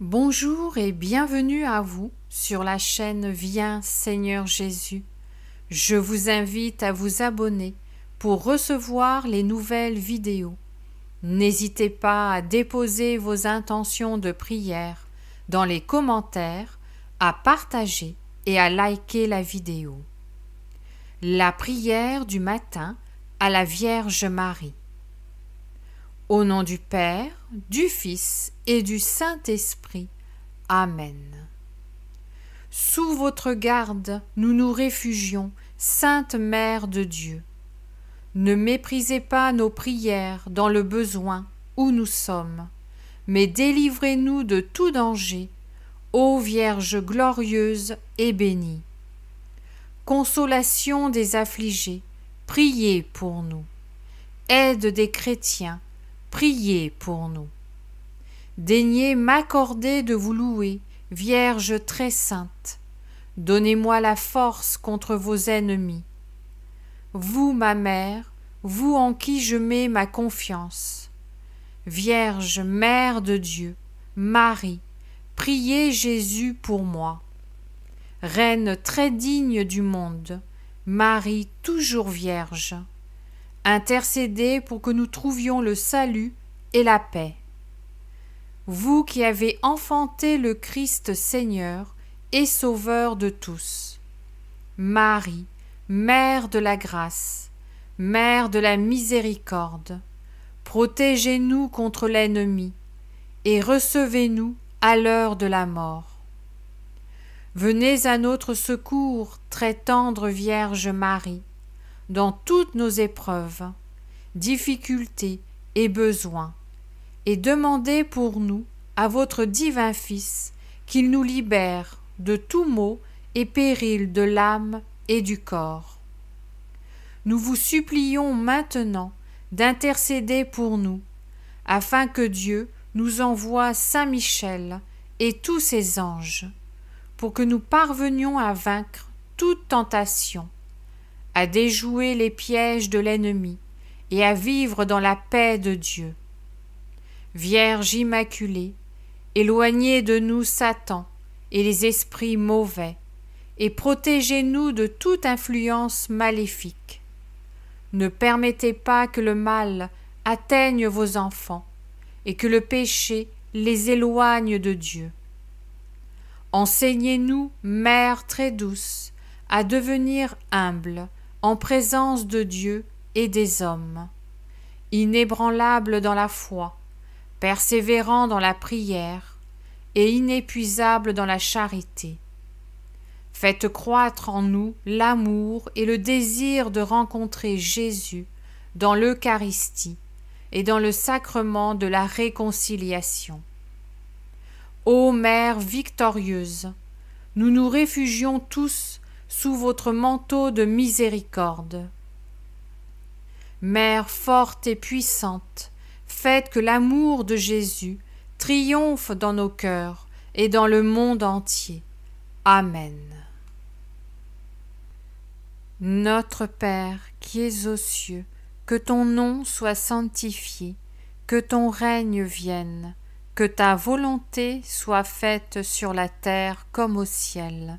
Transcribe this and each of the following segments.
Bonjour et bienvenue à vous sur la chaîne Viens Seigneur Jésus. Je vous invite à vous abonner pour recevoir les nouvelles vidéos. N'hésitez pas à déposer vos intentions de prière dans les commentaires, à partager et à liker la vidéo. La prière du matin à la Vierge Marie. Au nom du Père, du Fils et du Saint-Esprit. Amen. Sous votre garde, nous nous réfugions, Sainte Mère de Dieu. Ne méprisez pas nos prières dans le besoin où nous sommes, mais délivrez-nous de tout danger, ô Vierge glorieuse et bénie. Consolation des affligés, priez pour nous. Aide des chrétiens, priez pour nous. Daignez m'accorder de vous louer, Vierge très sainte. Donnez-moi la force contre vos ennemis. Vous, ma mère, vous en qui je mets ma confiance. Vierge, Mère de Dieu, Marie, priez Jésus pour moi. Reine très digne du monde, Marie toujours vierge intercédez pour que nous trouvions le salut et la paix. Vous qui avez enfanté le Christ Seigneur et Sauveur de tous. Marie, Mère de la grâce, Mère de la miséricorde, protégez-nous contre l'ennemi et recevez-nous à l'heure de la mort. Venez à notre secours, très tendre Vierge Marie dans toutes nos épreuves, difficultés et besoins, et demandez pour nous à votre divin Fils qu'il nous libère de tout maux et péril de l'âme et du corps. Nous vous supplions maintenant d'intercéder pour nous, afin que Dieu nous envoie Saint Michel et tous ses anges, pour que nous parvenions à vaincre toute tentation à déjouer les pièges de l'ennemi et à vivre dans la paix de Dieu. Vierge Immaculée, éloignez de nous Satan et les esprits mauvais, et protégez-nous de toute influence maléfique. Ne permettez pas que le mal atteigne vos enfants, et que le péché les éloigne de Dieu. Enseignez-nous, Mère très douce, à devenir humble en présence de Dieu et des hommes, inébranlable dans la foi, persévérant dans la prière et inépuisable dans la charité. Faites croître en nous l'amour et le désir de rencontrer Jésus dans l'Eucharistie et dans le sacrement de la réconciliation. Ô Mère victorieuse, nous nous réfugions tous sous votre manteau de miséricorde. Mère forte et puissante, faites que l'amour de Jésus triomphe dans nos cœurs et dans le monde entier. Amen. Notre Père qui es aux cieux, que ton nom soit sanctifié, que ton règne vienne, que ta volonté soit faite sur la terre comme au ciel.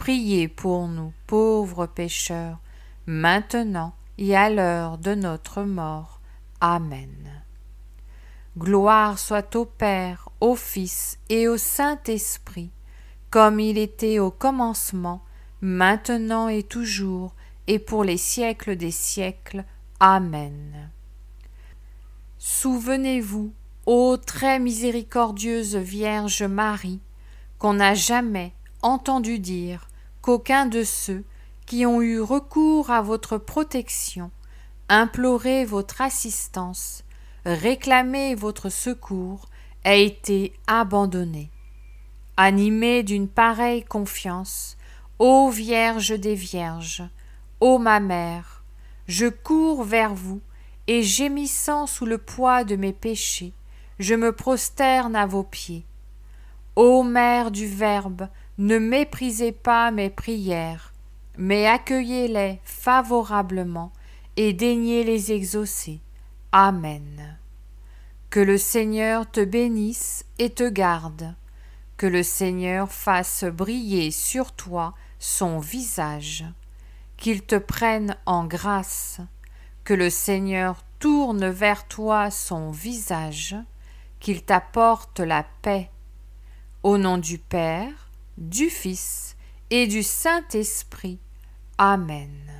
Priez pour nous, pauvres pécheurs, maintenant et à l'heure de notre mort. Amen. Gloire soit au Père, au Fils et au Saint-Esprit, comme il était au commencement, maintenant et toujours, et pour les siècles des siècles. Amen. Souvenez-vous, ô très miséricordieuse Vierge Marie, qu'on n'a jamais entendu dire qu'aucun de ceux qui ont eu recours à votre protection, imploré votre assistance, réclamé votre secours, ait été abandonné. Animé d'une pareille confiance, ô Vierge des Vierges, ô ma mère, je cours vers vous, et gémissant sous le poids de mes péchés, je me prosterne à vos pieds. Ô Mère du Verbe, ne méprisez pas mes prières, mais accueillez-les favorablement et daignez les exaucer. Amen. Que le Seigneur te bénisse et te garde. Que le Seigneur fasse briller sur toi son visage. Qu'il te prenne en grâce. Que le Seigneur tourne vers toi son visage. Qu'il t'apporte la paix. Au nom du Père, du Fils et du Saint-Esprit. Amen.